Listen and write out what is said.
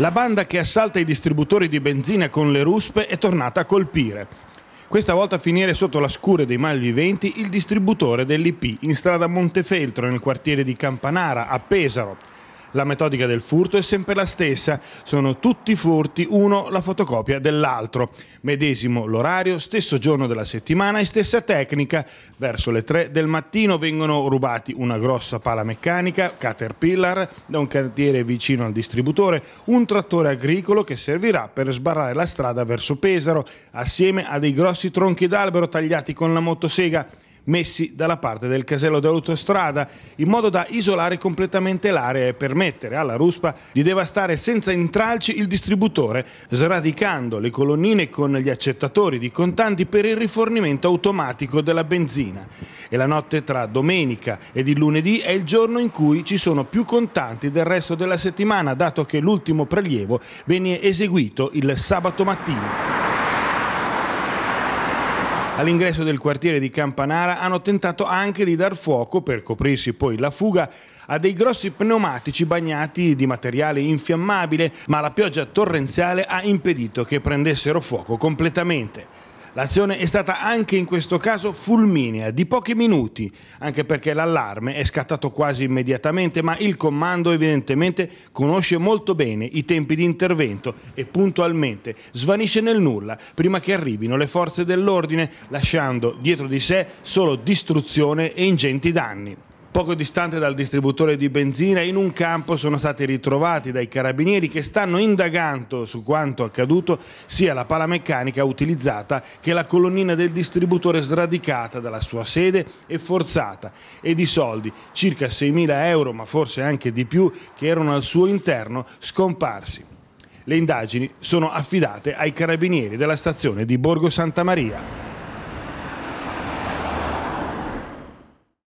La banda che assalta i distributori di benzina con le ruspe è tornata a colpire. Questa volta a finire sotto la scure dei malviventi il distributore dell'IP in strada Montefeltro nel quartiere di Campanara a Pesaro. La metodica del furto è sempre la stessa, sono tutti furti, uno la fotocopia dell'altro. Medesimo l'orario, stesso giorno della settimana e stessa tecnica. Verso le 3 del mattino vengono rubati una grossa pala meccanica, Caterpillar, da un cantiere vicino al distributore, un trattore agricolo che servirà per sbarrare la strada verso Pesaro, assieme a dei grossi tronchi d'albero tagliati con la motosega messi dalla parte del casello dell'autostrada in modo da isolare completamente l'area e permettere alla ruspa di devastare senza intralci il distributore, sradicando le colonnine con gli accettatori di contanti per il rifornimento automatico della benzina. E la notte tra domenica ed il lunedì è il giorno in cui ci sono più contanti del resto della settimana, dato che l'ultimo prelievo venne eseguito il sabato mattina all'ingresso del quartiere di Campanara hanno tentato anche di dar fuoco per coprirsi poi la fuga a dei grossi pneumatici bagnati di materiale infiammabile, ma la pioggia torrenziale ha impedito che prendessero fuoco completamente. L'azione è stata anche in questo caso fulminea, di pochi minuti, anche perché l'allarme è scattato quasi immediatamente, ma il comando evidentemente conosce molto bene i tempi di intervento e puntualmente svanisce nel nulla prima che arrivino le forze dell'ordine, lasciando dietro di sé solo distruzione e ingenti danni poco distante dal distributore di benzina, in un campo sono stati ritrovati dai carabinieri che stanno indagando su quanto accaduto sia la pala meccanica utilizzata che la colonnina del distributore sradicata dalla sua sede e forzata e di soldi, circa 6.000 euro ma forse anche di più, che erano al suo interno scomparsi. Le indagini sono affidate ai carabinieri della stazione di Borgo Santa Maria.